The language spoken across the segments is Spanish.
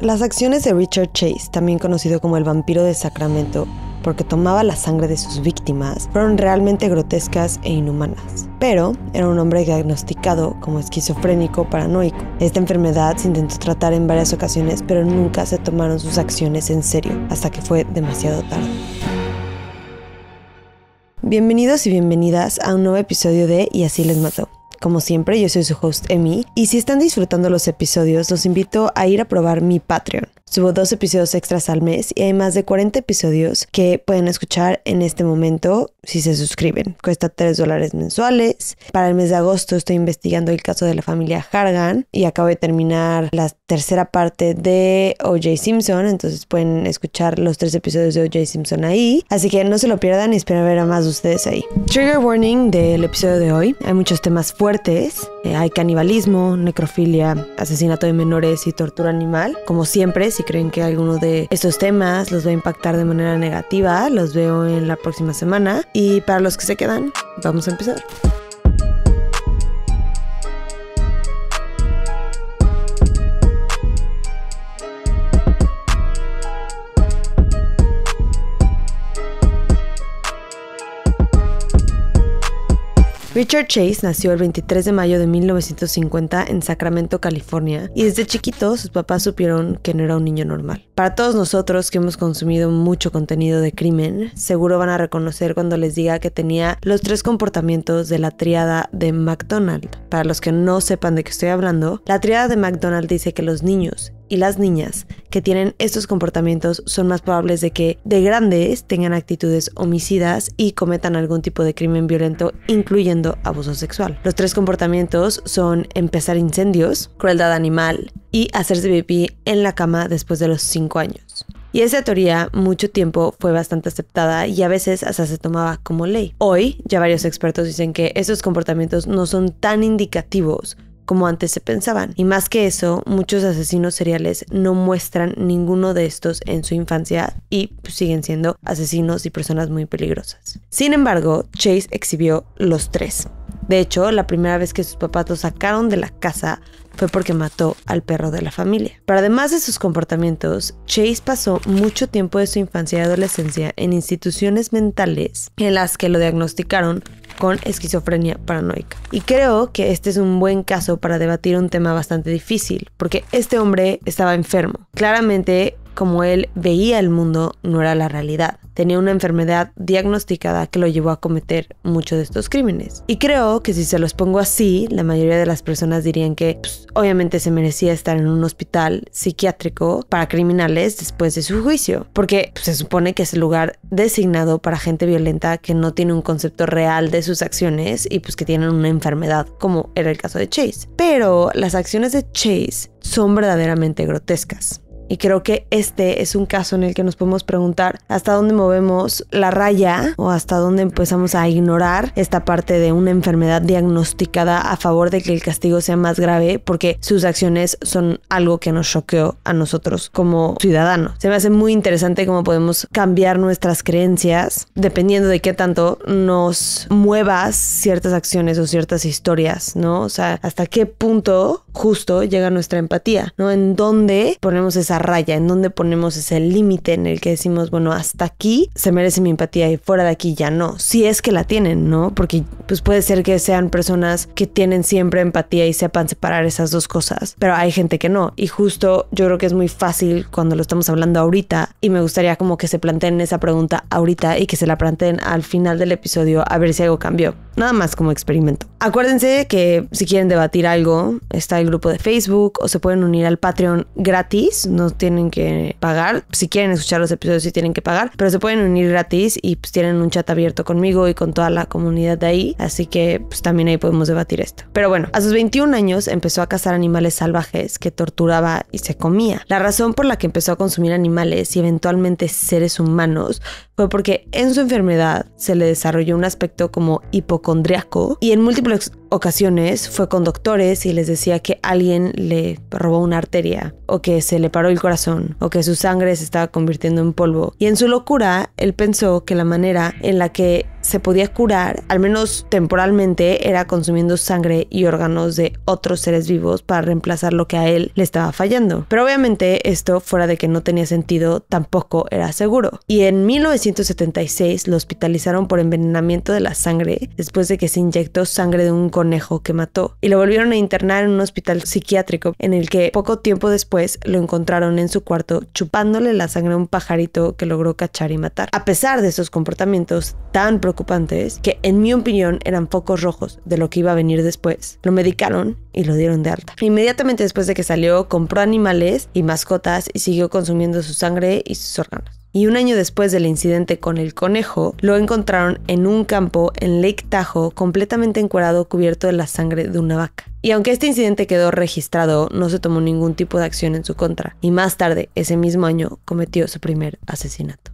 Las acciones de Richard Chase, también conocido como el vampiro de Sacramento, porque tomaba la sangre de sus víctimas, fueron realmente grotescas e inhumanas. Pero era un hombre diagnosticado como esquizofrénico paranoico. Esta enfermedad se intentó tratar en varias ocasiones, pero nunca se tomaron sus acciones en serio, hasta que fue demasiado tarde. Bienvenidos y bienvenidas a un nuevo episodio de Y así les mató. Como siempre, yo soy su host Emi y si están disfrutando los episodios, los invito a ir a probar mi Patreon. Subo dos episodios extras al mes y hay más de 40 episodios que pueden escuchar en este momento si se suscriben. Cuesta 3 dólares mensuales. Para el mes de agosto estoy investigando el caso de la familia Hargan y acabo de terminar la tercera parte de OJ Simpson. Entonces pueden escuchar los tres episodios de OJ Simpson ahí. Así que no se lo pierdan y espero ver a más de ustedes ahí. Trigger warning del episodio de hoy. Hay muchos temas fuertes. Eh, hay canibalismo, necrofilia, asesinato de menores y tortura animal. Como siempre, si creen que alguno de estos temas los va a impactar de manera negativa. Los veo en la próxima semana. Y para los que se quedan, vamos a empezar. Richard Chase nació el 23 de mayo de 1950 en Sacramento, California, y desde chiquito sus papás supieron que no era un niño normal. Para todos nosotros que hemos consumido mucho contenido de crimen, seguro van a reconocer cuando les diga que tenía los tres comportamientos de la triada de McDonald. Para los que no sepan de qué estoy hablando, la triada de McDonald dice que los niños, y las niñas que tienen estos comportamientos son más probables de que de grandes tengan actitudes homicidas y cometan algún tipo de crimen violento, incluyendo abuso sexual. Los tres comportamientos son empezar incendios, crueldad animal y hacerse pipí en la cama después de los 5 años. Y esa teoría mucho tiempo fue bastante aceptada y a veces hasta se tomaba como ley. Hoy ya varios expertos dicen que estos comportamientos no son tan indicativos como antes se pensaban. Y más que eso, muchos asesinos seriales no muestran ninguno de estos en su infancia y pues, siguen siendo asesinos y personas muy peligrosas. Sin embargo, Chase exhibió los tres. De hecho, la primera vez que sus papás lo sacaron de la casa fue porque mató al perro de la familia. Pero además de sus comportamientos, Chase pasó mucho tiempo de su infancia y adolescencia en instituciones mentales en las que lo diagnosticaron con esquizofrenia paranoica. Y creo que este es un buen caso para debatir un tema bastante difícil, porque este hombre estaba enfermo. Claramente, como él veía el mundo, no era la realidad tenía una enfermedad diagnosticada que lo llevó a cometer muchos de estos crímenes. Y creo que si se los pongo así, la mayoría de las personas dirían que pues, obviamente se merecía estar en un hospital psiquiátrico para criminales después de su juicio, porque pues, se supone que es el lugar designado para gente violenta que no tiene un concepto real de sus acciones y pues que tienen una enfermedad, como era el caso de Chase. Pero las acciones de Chase son verdaderamente grotescas. Y creo que este es un caso en el que nos podemos preguntar hasta dónde movemos la raya o hasta dónde empezamos a ignorar esta parte de una enfermedad diagnosticada a favor de que el castigo sea más grave porque sus acciones son algo que nos choqueó a nosotros como ciudadanos. Se me hace muy interesante cómo podemos cambiar nuestras creencias dependiendo de qué tanto nos muevas ciertas acciones o ciertas historias, ¿no? O sea, hasta qué punto justo llega nuestra empatía, ¿no? En dónde ponemos esa raya, en donde ponemos ese límite en el que decimos, bueno, hasta aquí se merece mi empatía y fuera de aquí ya no. Si es que la tienen, ¿no? Porque pues puede ser que sean personas que tienen siempre empatía y sepan separar esas dos cosas, pero hay gente que no. Y justo yo creo que es muy fácil cuando lo estamos hablando ahorita y me gustaría como que se planteen esa pregunta ahorita y que se la planteen al final del episodio a ver si algo cambió. Nada más como experimento. Acuérdense que si quieren debatir algo, está el grupo de Facebook o se pueden unir al Patreon gratis. No tienen que pagar. Si quieren escuchar los episodios, sí tienen que pagar. Pero se pueden unir gratis y pues, tienen un chat abierto conmigo y con toda la comunidad de ahí. Así que pues, también ahí podemos debatir esto. Pero bueno, a sus 21 años empezó a cazar animales salvajes que torturaba y se comía. La razón por la que empezó a consumir animales y eventualmente seres humanos fue porque en su enfermedad se le desarrolló un aspecto como hipocresía Dreasco y en múltiples ocasiones fue con doctores y les decía que alguien le robó una arteria o que se le paró el corazón o que su sangre se estaba convirtiendo en polvo. Y en su locura, él pensó que la manera en la que se podía curar, al menos temporalmente, era consumiendo sangre y órganos de otros seres vivos para reemplazar lo que a él le estaba fallando. Pero obviamente esto, fuera de que no tenía sentido, tampoco era seguro. Y en 1976 lo hospitalizaron por envenenamiento de la sangre después de que se inyectó sangre de un conejo que mató y lo volvieron a internar en un hospital psiquiátrico en el que poco tiempo después lo encontraron en su cuarto chupándole la sangre a un pajarito que logró cachar y matar. A pesar de esos comportamientos tan preocupantes, que en mi opinión eran focos rojos de lo que iba a venir después, lo medicaron y lo dieron de alta. Inmediatamente después de que salió, compró animales y mascotas y siguió consumiendo su sangre y sus órganos y un año después del incidente con el conejo, lo encontraron en un campo en Lake Tahoe completamente encuerado cubierto de la sangre de una vaca. Y aunque este incidente quedó registrado, no se tomó ningún tipo de acción en su contra, y más tarde, ese mismo año, cometió su primer asesinato.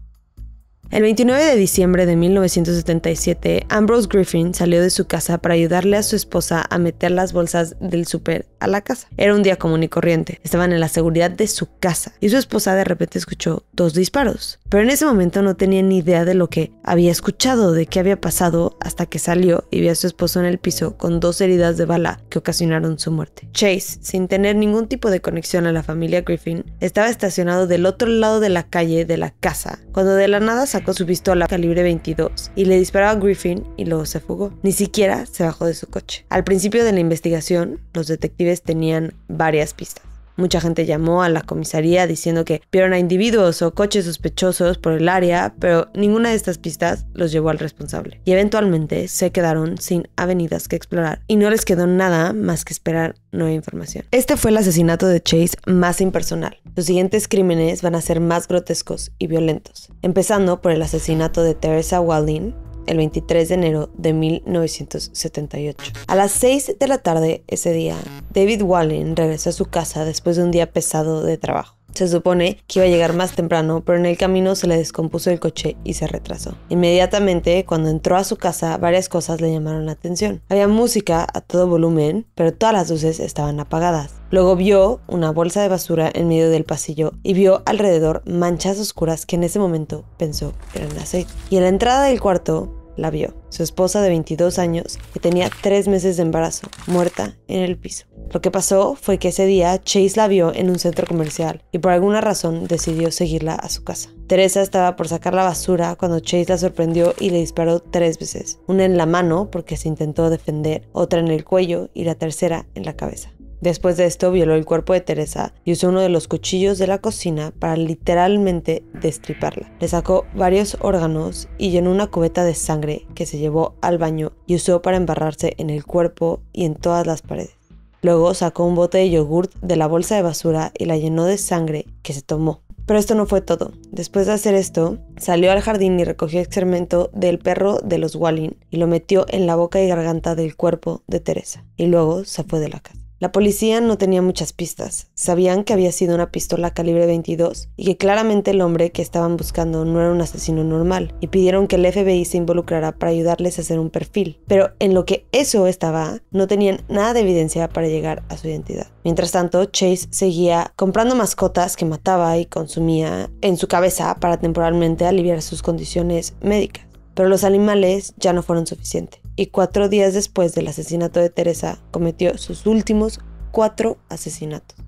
El 29 de diciembre de 1977, Ambrose Griffin salió de su casa para ayudarle a su esposa a meter las bolsas del súper a la casa. Era un día común y corriente. Estaban en la seguridad de su casa y su esposa de repente escuchó dos disparos. Pero en ese momento no tenía ni idea de lo que había escuchado, de qué había pasado, hasta que salió y vio a su esposo en el piso con dos heridas de bala que ocasionaron su muerte. Chase, sin tener ningún tipo de conexión a la familia Griffin, estaba estacionado del otro lado de la calle de la casa, cuando de la nada con su pistola calibre 22 y le disparó a Griffin y luego se fugó. Ni siquiera se bajó de su coche. Al principio de la investigación, los detectives tenían varias pistas. Mucha gente llamó a la comisaría diciendo que vieron a individuos o coches sospechosos por el área, pero ninguna de estas pistas los llevó al responsable. Y eventualmente se quedaron sin avenidas que explorar y no les quedó nada más que esperar nueva información. Este fue el asesinato de Chase más impersonal. Los siguientes crímenes van a ser más grotescos y violentos, empezando por el asesinato de Teresa Waldin el 23 de enero de 1978. A las 6 de la tarde ese día, David Wallen regresó a su casa después de un día pesado de trabajo. Se supone que iba a llegar más temprano, pero en el camino se le descompuso el coche y se retrasó. Inmediatamente, cuando entró a su casa, varias cosas le llamaron la atención. Había música a todo volumen, pero todas las luces estaban apagadas. Luego vio una bolsa de basura en medio del pasillo y vio alrededor manchas oscuras que en ese momento pensó eran aceite. Y en la entrada del cuarto la vio, su esposa de 22 años, que tenía 3 meses de embarazo, muerta en el piso. Lo que pasó fue que ese día Chase la vio en un centro comercial y por alguna razón decidió seguirla a su casa. Teresa estaba por sacar la basura cuando Chase la sorprendió y le disparó tres veces, una en la mano porque se intentó defender, otra en el cuello y la tercera en la cabeza. Después de esto violó el cuerpo de Teresa y usó uno de los cuchillos de la cocina para literalmente destriparla. Le sacó varios órganos y llenó una cubeta de sangre que se llevó al baño y usó para embarrarse en el cuerpo y en todas las paredes. Luego sacó un bote de yogurt de la bolsa de basura y la llenó de sangre que se tomó. Pero esto no fue todo. Después de hacer esto, salió al jardín y recogió excremento del perro de los Wallin y lo metió en la boca y garganta del cuerpo de Teresa. Y luego se fue de la casa. La policía no tenía muchas pistas. Sabían que había sido una pistola calibre 22 y que claramente el hombre que estaban buscando no era un asesino normal y pidieron que el FBI se involucrara para ayudarles a hacer un perfil. Pero en lo que eso estaba, no tenían nada de evidencia para llegar a su identidad. Mientras tanto, Chase seguía comprando mascotas que mataba y consumía en su cabeza para temporalmente aliviar sus condiciones médicas. Pero los animales ya no fueron suficientes y cuatro días después del asesinato de Teresa cometió sus últimos cuatro asesinatos.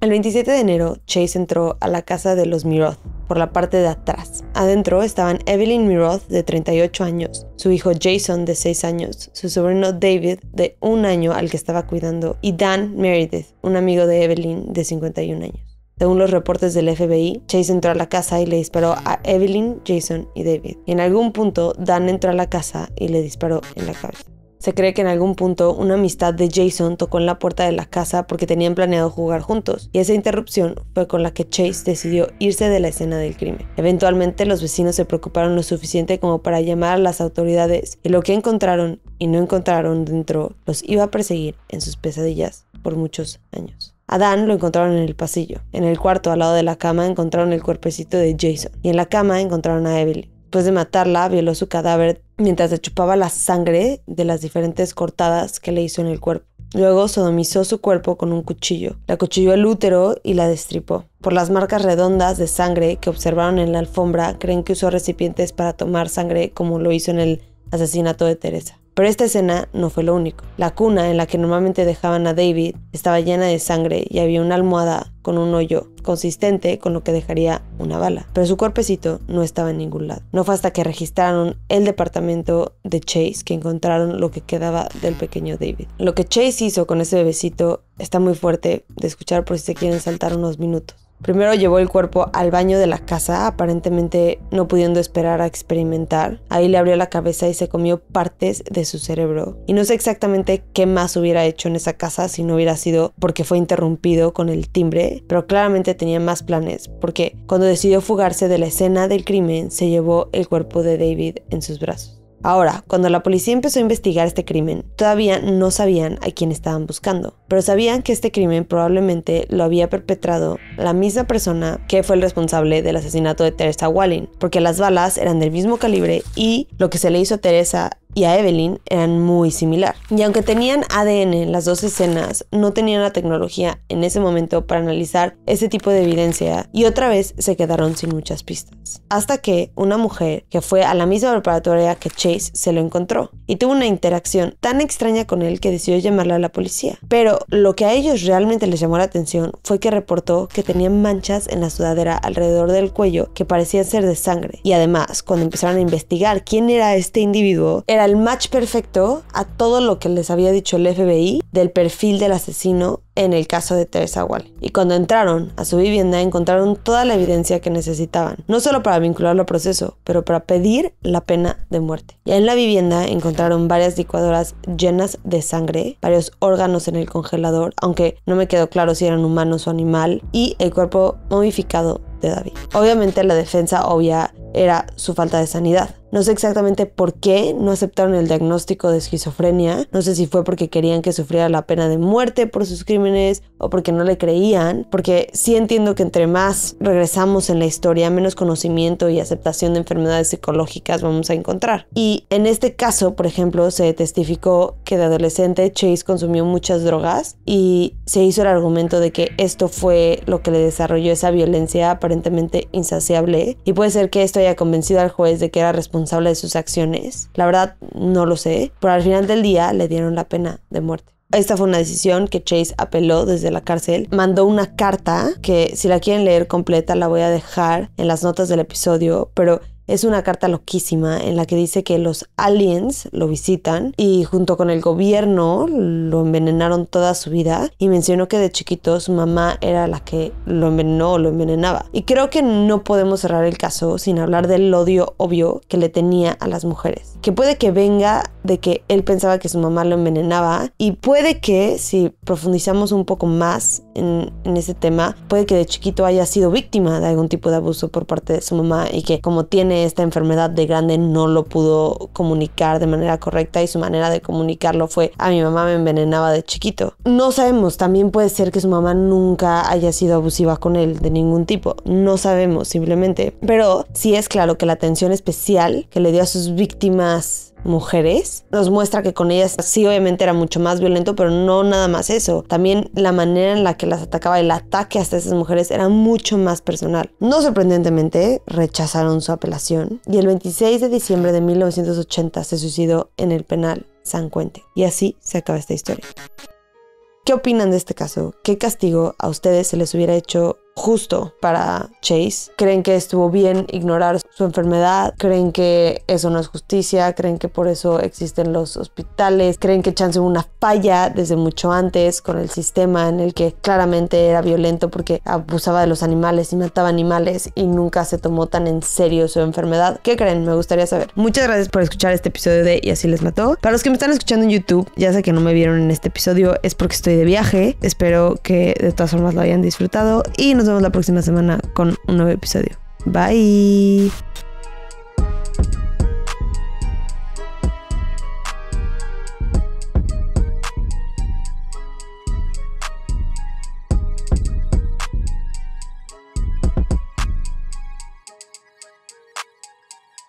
El 27 de enero, Chase entró a la casa de los Miroth por la parte de atrás. Adentro estaban Evelyn Miroth, de 38 años, su hijo Jason, de 6 años, su sobrino David, de un año al que estaba cuidando, y Dan Meredith, un amigo de Evelyn, de 51 años. Según los reportes del FBI, Chase entró a la casa y le disparó a Evelyn, Jason y David. Y en algún punto, Dan entró a la casa y le disparó en la cabeza. Se cree que en algún punto una amistad de Jason tocó en la puerta de la casa porque tenían planeado jugar juntos, y esa interrupción fue con la que Chase decidió irse de la escena del crimen. Eventualmente los vecinos se preocuparon lo suficiente como para llamar a las autoridades, y lo que encontraron y no encontraron dentro los iba a perseguir en sus pesadillas por muchos años. A lo encontraron en el pasillo. En el cuarto al lado de la cama encontraron el cuerpecito de Jason. Y en la cama encontraron a Evelyn. Después de matarla, violó su cadáver mientras se chupaba la sangre de las diferentes cortadas que le hizo en el cuerpo. Luego sodomizó su cuerpo con un cuchillo. La cuchilló el útero y la destripó. Por las marcas redondas de sangre que observaron en la alfombra, creen que usó recipientes para tomar sangre como lo hizo en el asesinato de Teresa. Pero esta escena no fue lo único. La cuna en la que normalmente dejaban a David estaba llena de sangre y había una almohada con un hoyo consistente con lo que dejaría una bala, pero su cuerpecito no estaba en ningún lado. No fue hasta que registraron el departamento de Chase que encontraron lo que quedaba del pequeño David. Lo que Chase hizo con ese bebecito está muy fuerte de escuchar por si se quieren saltar unos minutos. Primero llevó el cuerpo al baño de la casa, aparentemente no pudiendo esperar a experimentar. Ahí le abrió la cabeza y se comió partes de su cerebro. Y no sé exactamente qué más hubiera hecho en esa casa si no hubiera sido porque fue interrumpido con el timbre, pero claramente tenía más planes, porque cuando decidió fugarse de la escena del crimen, se llevó el cuerpo de David en sus brazos. Ahora, cuando la policía empezó a investigar este crimen, todavía no sabían a quién estaban buscando, pero sabían que este crimen probablemente lo había perpetrado la misma persona que fue el responsable del asesinato de Teresa Wallin, porque las balas eran del mismo calibre y lo que se le hizo a Teresa y a Evelyn eran muy similar. Y aunque tenían ADN en las dos escenas, no tenían la tecnología en ese momento para analizar ese tipo de evidencia y otra vez se quedaron sin muchas pistas. Hasta que una mujer que fue a la misma preparatoria que Chase se lo encontró y tuvo una interacción tan extraña con él que decidió llamarla a la policía. Pero lo que a ellos realmente les llamó la atención fue que reportó que tenían manchas en la sudadera alrededor del cuello que parecían ser de sangre. Y además, cuando empezaron a investigar quién era este individuo, era el match perfecto a todo lo que les había dicho el FBI del perfil del asesino en el caso de Teresa Wall. Y cuando entraron a su vivienda encontraron toda la evidencia que necesitaban, no solo para vincularlo al proceso, pero para pedir la pena de muerte. Ya en la vivienda encontraron varias licuadoras llenas de sangre, varios órganos en el congelador, aunque no me quedó claro si eran humanos o animal, y el cuerpo momificado de David. Obviamente la defensa obvia era su falta de sanidad. No sé exactamente por qué no aceptaron el diagnóstico de esquizofrenia, no sé si fue porque querían que sufriera la pena de muerte por sus crímenes, o porque no le creían, porque sí entiendo que entre más regresamos en la historia, menos conocimiento y aceptación de enfermedades psicológicas vamos a encontrar. Y en este caso, por ejemplo, se testificó que de adolescente Chase consumió muchas drogas y se hizo el argumento de que esto fue lo que le desarrolló esa violencia aparentemente insaciable y puede ser que esto haya convencido al juez de que era responsable de sus acciones. La verdad no lo sé, pero al final del día le dieron la pena de muerte. Esta fue una decisión que Chase apeló desde la cárcel. Mandó una carta que si la quieren leer completa la voy a dejar en las notas del episodio, pero es una carta loquísima en la que dice que los aliens lo visitan y junto con el gobierno lo envenenaron toda su vida y mencionó que de chiquito su mamá era la que lo envenenó o lo envenenaba. Y creo que no podemos cerrar el caso sin hablar del odio obvio que le tenía a las mujeres. Que puede que venga de que él pensaba que su mamá lo envenenaba y puede que si profundizamos un poco más en, en ese tema, puede que de chiquito haya sido víctima de algún tipo de abuso por parte de su mamá y que como tiene esta enfermedad de grande no lo pudo comunicar de manera correcta y su manera de comunicarlo fue a mi mamá me envenenaba de chiquito. No sabemos, también puede ser que su mamá nunca haya sido abusiva con él de ningún tipo, no sabemos simplemente, pero sí es claro que la atención especial que le dio a sus víctimas mujeres, nos muestra que con ellas sí obviamente era mucho más violento, pero no nada más eso. También la manera en la que las atacaba, el ataque hasta esas mujeres era mucho más personal. No sorprendentemente, rechazaron su apelación y el 26 de diciembre de 1980 se suicidó en el penal San Cuente. Y así se acaba esta historia. ¿Qué opinan de este caso? ¿Qué castigo a ustedes se les hubiera hecho justo para Chase. Creen que estuvo bien ignorar su enfermedad, creen que eso no es justicia, creen que por eso existen los hospitales, creen que chance hubo una falla desde mucho antes con el sistema en el que claramente era violento porque abusaba de los animales y mataba animales y nunca se tomó tan en serio su enfermedad. ¿Qué creen? Me gustaría saber. Muchas gracias por escuchar este episodio de Y así les mató. Para los que me están escuchando en YouTube, ya sé que no me vieron en este episodio, es porque estoy de viaje. Espero que de todas formas lo hayan disfrutado y nos nos vemos la próxima semana con un nuevo episodio. Bye.